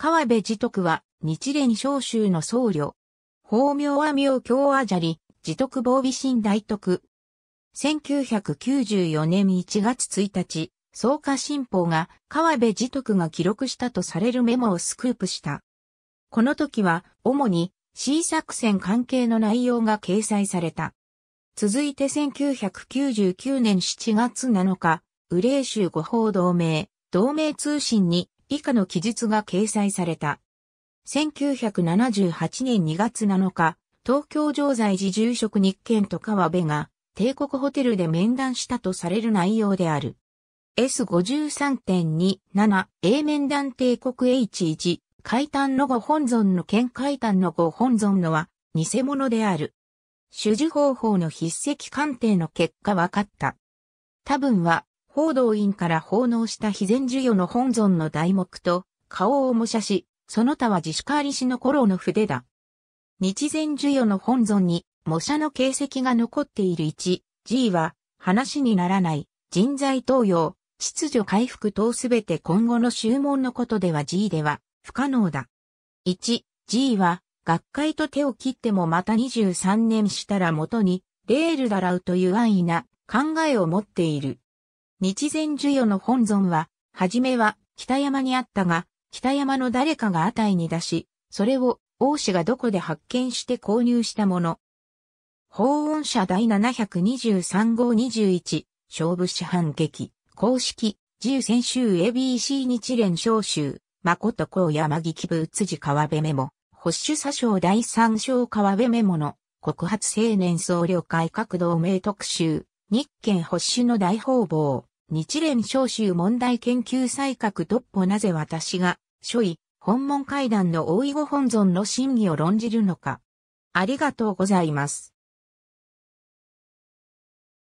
川辺自徳は、日蓮召集の僧侶。法名は明教あじゃり、自徳防備神大徳。1994年1月1日、草加新報が川辺自徳が記録したとされるメモをスクープした。この時は、主に C 作戦関係の内容が掲載された。続いて1999年7月7日、雨霊ー州誤報同盟、同盟通信に以下の記述が掲載された。1978年2月7日、東京城在寺住職日券と川辺が帝国ホテルで面談したとされる内容である。S53.27A 面談帝国 H1 解炭のご本尊の剣解炭のご本尊のは偽物である。主事方法の筆跡鑑定の結果分かった。多分は報道院から奉納した非前授与の本尊の題目と、顔を模写し、その他は自主管理しの頃の筆だ。日前授与の本尊に、模写の形跡が残っている 1G は、話にならない、人材登用、秩序回復等すべて今後の注問のことでは G では不可能だ。1G は、学会と手を切ってもまた23年したら元に、レールだらうという安易な考えを持っている。日前授与の本尊は、はじめは北山にあったが、北山の誰かが値に出し、それを王氏がどこで発見して購入したもの。法音社第723号21、勝負師反撃、公式、自由先週 ABC 日連招集、誠公山木部辻川辺メモ、保守左称第3章川辺メモの、告発青年総領会各同盟特集、日県保守の大報防。日蓮召集問題研究採格突破なぜ私が、書位、本門会談の大いご本尊の真偽を論じるのか。ありがとうございます。